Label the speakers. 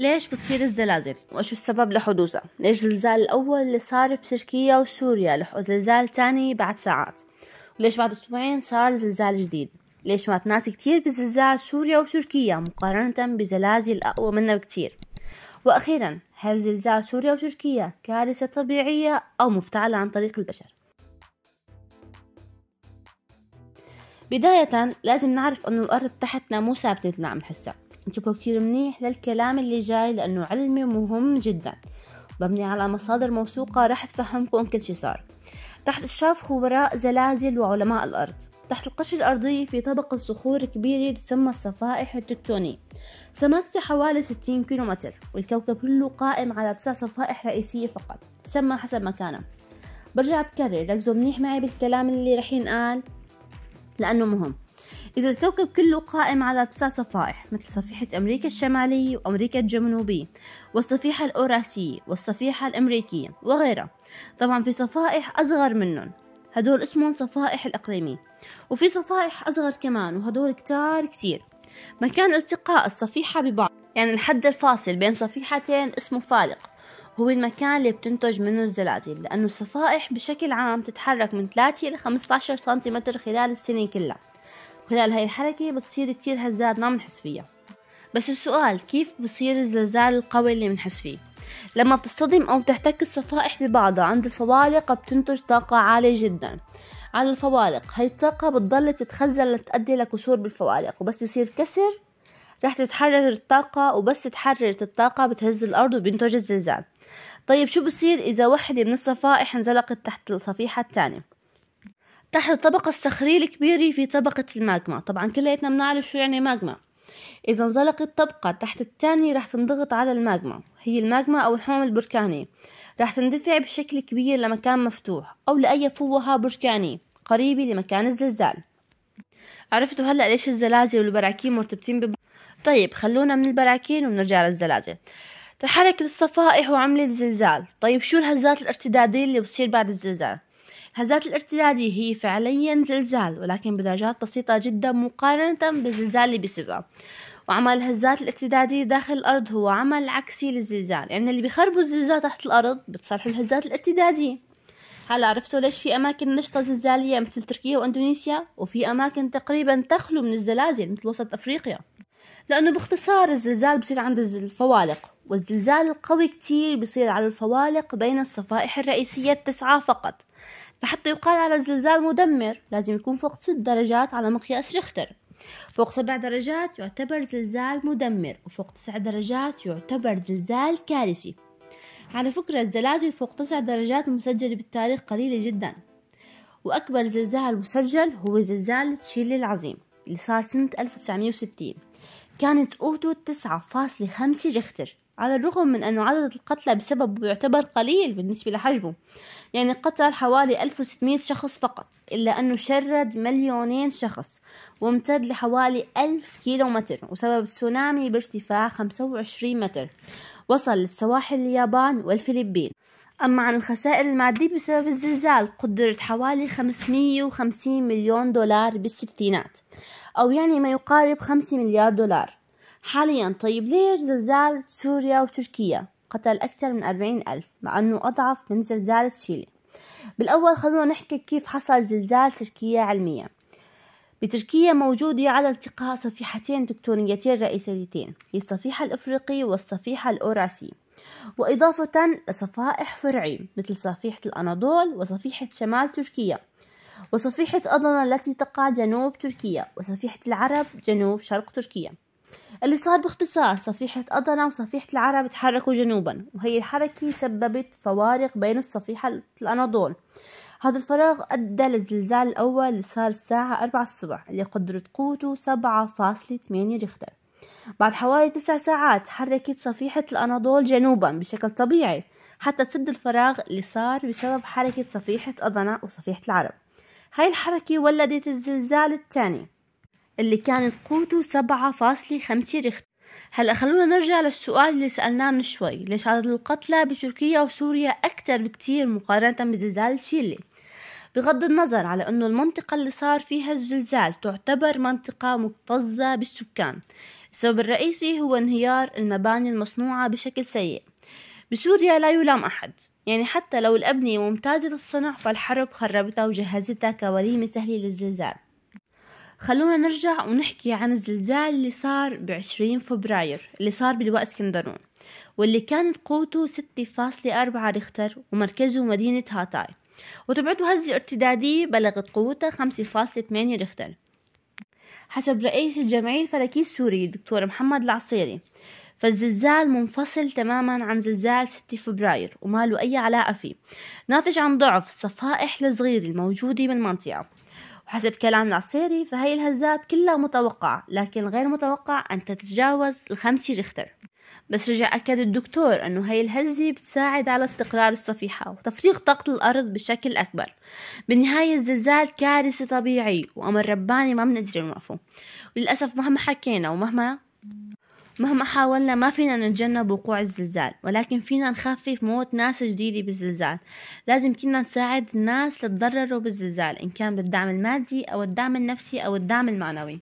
Speaker 1: ليش بتصير الزلازل وشو السبب لحدوثها ليش الزلزال الأول اللي صار بتركيا وسوريا لحق زلزال تاني بعد ساعات وليش بعد أسبوعين صار زلزال جديد ليش ما تنات كتير بزلزال سوريا وتركيا مقارنة بزلازل أقوى منها بكتير وأخيرا هل زلزال سوريا وتركيا كارثة طبيعية أو مفتعلة عن طريق البشر بداية لازم نعرف أن الأرض تحتنا مو ثابتة مثل ما عم نحسها انتبهوا كتير منيح للكلام اللي جاي لأنه علمي مهم جدا مبني على مصادر موثوقة راح تفهمكم كل شي صار تحت إشراف خبراء زلازل وعلماء الأرض تحت القشرة الأرضية في طبقة صخور كبيرة تسمى الصفائح التكتونية سمكتها حوالي 60 كيلومتر والكوكب كله قائم على تسع صفائح رئيسية فقط تسمى حسب مكانها برجع بكرر ركزوا منيح معي بالكلام اللي رح ينقال لأنه مهم إذا الكوكب كله قائم على تسع صفائح مثل صفيحة أمريكا الشمالية وأمريكا الجنوبية والصفيحة الأوراسية والصفيحة الأمريكية وغيرها طبعا في صفائح أصغر منهم هدول اسمهم صفائح الإقليمية وفي صفائح أصغر كمان وهدول كتار كتير مكان التقاء الصفيحة ببعض يعني الحد الفاصل بين صفيحتين اسمه فالق هو المكان اللي بتنتج منه الزلازل لأنه الصفائح بشكل عام تتحرك من 3 إلى 15 سنتيمتر خلال السنة كلها وخلال هاي الحركة بتصير كتير هزات ما بنحس فيها بس السؤال كيف بصير الزلزال القوي اللي بنحس فيه لما بتصطدم أو بتحتك الصفائح ببعضها عند الفوالق بتنتج طاقة عالية جدا على الفوالق هاي الطاقة بتضل تتخزن لتؤدي لكسور بالفوالق وبس يصير كسر رح تتحرر الطاقة وبس تحررت الطاقة بتهز الأرض وبينتج الزلزال طيب شو بصير إذا وحدة من الصفائح انزلقت تحت الصفيحة الثانية تحت الطبقة الصخرية الكبيرة في طبقة الماجما طبعا كلياتنا بنعرف شو يعني ماجما إذا انزلقت طبقة تحت التانية رح تنضغط على الماجما هي الماجما أو الحمم البركاني رح تندفع بشكل كبير لمكان مفتوح أو لأي فوهة بركانية قريبة لمكان الزلزال عرفتوا هلأ ليش الزلازل والبراكين مرتبطين بب... طيب خلونا من البراكين ونرجع للزلازل تحركت الصفائح وعملت زلزال طيب شو الهزات الارتدادية اللي بتصير بعد الزلزال الهزات الارتدادي هي فعليا زلزال ولكن بدرجات بسيطة جدا مقارنة بالزلزال اللي بيسبقه وعمل الهزات الارتدادية داخل الأرض هو عمل عكسي للزلزال يعني اللي بيخربوا الزلزال تحت الأرض بتصلحوا الهزات الارتدادية هلا عرفتوا ليش في أماكن نشطة زلزالية مثل تركيا وإندونيسيا وفي أماكن تقريبا تخلو من الزلازل مثل وسط أفريقيا لأنه باختصار الزلزال بصير عند الفوالق والزلزال القوي كتير بصير على الفوالق بين الصفائح الرئيسية التسعة فقط لحتى يقال على زلزال مدمر لازم يكون فوق ست درجات على مقياس ريختر فوق سبع درجات يعتبر زلزال مدمر وفوق تسع درجات يعتبر زلزال كارثي على فكرة الزلازل فوق تسع درجات المسجلة بالتاريخ قليلة جدا وأكبر زلزال مسجل هو زلزال تشيلي العظيم اللي صار سنة 1960 كانت قوته تسعة فاصلة خمسة ريختر على الرغم من أن عدد القتلى بسببه يعتبر قليل بالنسبة لحجمه يعني قتل حوالي 1600 شخص فقط إلا أنه شرد مليونين شخص وامتد لحوالي 1000 متر وسبب تسونامي بارتفاع 25 متر وصل لسواحل اليابان والفلبين أما عن الخسائر المادية بسبب الزلزال قدرت حوالي 550 مليون دولار بالستينات أو يعني ما يقارب 5 مليار دولار حاليا طيب ليش زلزال سوريا وتركيا قتل أكثر من أربعين ألف مع أنه أضعف من زلزال تشيلي بالأول خلونا نحكي كيف حصل زلزال تركيا علميا بتركيا موجودة على التقاء صفيحتين تكتونيتين رئيسيتين الصفيحة الأفريقية والصفيحة الأوراسية وإضافة لصفائح فرعي مثل صفيحة الأناضول وصفيحة شمال تركيا وصفيحة أضنة التي تقع جنوب تركيا وصفيحة العرب جنوب شرق تركيا اللي صار باختصار صفيحة أضنا وصفيحة العرب تحركوا جنوبا وهي الحركة سببت فوارق بين الصفيحة الأناضول هذا الفراغ أدى للزلزال الأول اللي صار الساعة أربعة الصبح اللي قدرت قوته سبعة فاصلة ثمانية ريختر بعد حوالي تسع ساعات حركت صفيحة الأناضول جنوبا بشكل طبيعي حتى تسد الفراغ اللي صار بسبب حركة صفيحة أضنا وصفيحة العرب هاي الحركة ولدت الزلزال الثاني اللي كانت قوته سبعة فاصلة خمسة رخت هلا خلونا نرجع للسؤال اللي سألناه من شوي ليش عدد القتلى بتركيا وسوريا أكتر بكتير مقارنة بزلزال تشيلي بغض النظر على أنه المنطقة اللي صار فيها الزلزال تعتبر منطقة مكتظة بالسكان السبب الرئيسي هو انهيار المباني المصنوعة بشكل سيء بسوريا لا يلام أحد يعني حتى لو الأبنية ممتازة للصنع فالحرب خربتها وجهزتها كوليمة سهلة للزلزال خلونا نرجع ونحكي عن الزلزال اللي صار بعشرين فبراير اللي صار بلواء اسكندرون واللي كانت قوته ستة فاصلة أربعة ريختر ومركزه مدينة هاتاي وتبعده هزة ارتدادية بلغت قوتها خمسة فاصلة ريختر حسب رئيس الجمعية الفلكية السورية الدكتور محمد العصيري فالزلزال منفصل تماما عن زلزال 6 فبراير وما له أي علاقة فيه ناتج عن ضعف الصفائح الصغيرة الموجودة بالمنطقة وحسب كلام العصيري فهي الهزات كلها متوقعة لكن غير متوقع أن تتجاوز الخمسة ريختر بس رجع أكد الدكتور أنه هاي الهزة بتساعد على استقرار الصفيحة وتفريغ طاقة الأرض بشكل أكبر بالنهاية الزلزال كارثة طبيعي وأمر رباني ما بنقدر نوقفه وللأسف مهما حكينا ومهما مهما حاولنا ما فينا نتجنب وقوع الزلزال ولكن فينا نخفف موت ناس جديدة بالزلزال لازم كنا نساعد الناس اللي تضرروا بالزلزال إن كان بالدعم المادي أو الدعم النفسي أو الدعم المعنوي